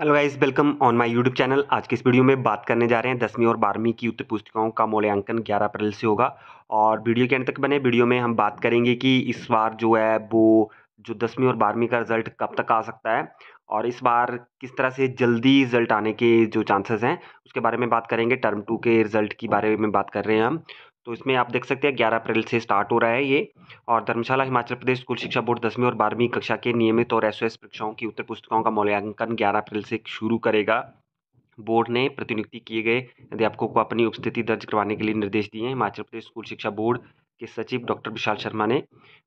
hello guys welcome on my YouTube channel आज की इस वीडियो में बात करने जा रहे हैं दसवीं और बारहवीं की उत्तर पुस्तिकाओं का मूल्यांकन 11 अप्रैल से होगा और वीडियो के अंत तक बने वीडियो में हम बात करेंगे कि इस बार जो है वो जो दसवीं और बारहवीं का रिजल्ट कब तक आ सकता है और इस बार किस तरह से जल्दी रिजल्ट आने के जो चांसेस हैं उसके बारे में बात करेंगे टर्म टू के रिजल्ट के बारे में बात कर रहे हैं हम तो इसमें आप देख सकते हैं ग्यारह अप्रैल से स्टार्ट हो रहा है ये और धर्मशाला हिमाचल प्रदेश स्कूल शिक्षा बोर्ड दसवीं और बारहवीं कक्षा के नियमित और एस परीक्षाओं की उत्तर पुस्तकों का मूल्यांकन ग्यारह अप्रैल से शुरू करेगा बोर्ड ने प्रतिनियुक्ति किए गए अध्यापकों को अपनी उपस्थिति दर्ज करवाने के लिए निर्देश दिए हैं हिमाचल प्रदेश स्कूल शिक्षा बोर्ड के सचिव डॉक्टर विशाल शर्मा ने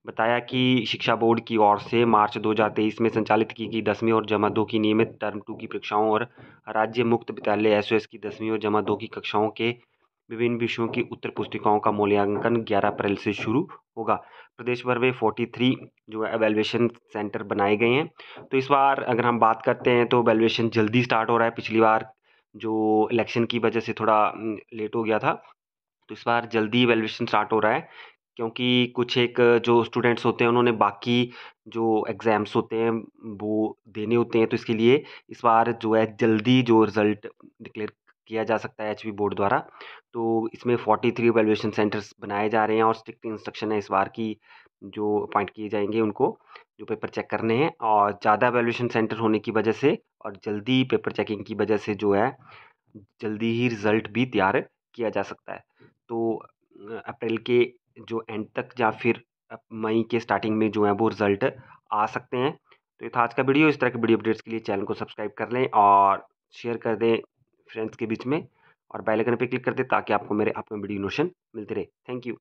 बताया कि शिक्षा बोर्ड की ओर से मार्च 2023 में संचालित की गई दसवीं और जमा दो की नियमित टर्म टू की परीक्षाओं और राज्य मुक्त विद्यालय एस की दसवीं और जमा दो की कक्षाओं के विभिन्न विषयों की उत्तर पुस्तिकाओं का मूल्यांकन 11 अप्रैल से शुरू होगा प्रदेश भर में 43 जो है एवेलुएशन सेंटर बनाए गए हैं तो इस बार अगर हम बात करते हैं तो एवेलुएशन जल्दी स्टार्ट हो रहा है पिछली बार जो इलेक्शन की वजह से थोड़ा लेट हो गया था तो इस बार जल्दी एवेलुएशन स्टार्ट हो रहा है क्योंकि कुछ एक जो स्टूडेंट्स होते हैं उन्होंने बाकी जो एग्ज़ाम्स होते हैं वो देने होते हैं तो इसके लिए इस बार जो है जल्दी जो रिज़ल्ट डिक्लेयर किया जा सकता है एच बोर्ड द्वारा तो इसमें फोर्टी थ्री वैल्यूएशन सेंटर्स बनाए जा रहे हैं और स्ट्रिक्ट इंस्ट्रक्शन है इस बार की जो अपॉइंट किए जाएंगे उनको जो पेपर चेक करने हैं और ज़्यादा वैल्यूएशन सेंटर होने की वजह से और जल्दी पेपर चेकिंग की वजह से जो है जल्दी ही रिज़ल्ट भी तैयार किया जा सकता है तो अप्रैल के जो एंड तक या फिर मई के स्टार्टिंग में जो है वो रिज़ल्ट आ सकते हैं तो ये था आज का वीडियो इस तरह के वीडियो अपडेट्स के लिए चैनल को सब्सक्राइब कर लें और शेयर कर दें फ्रेंड्स के बीच में और बेल आइकन पे क्लिक कर दे ताकि आपको मेरे अपने वीडियो नोशन मिलते रहे थैंक यू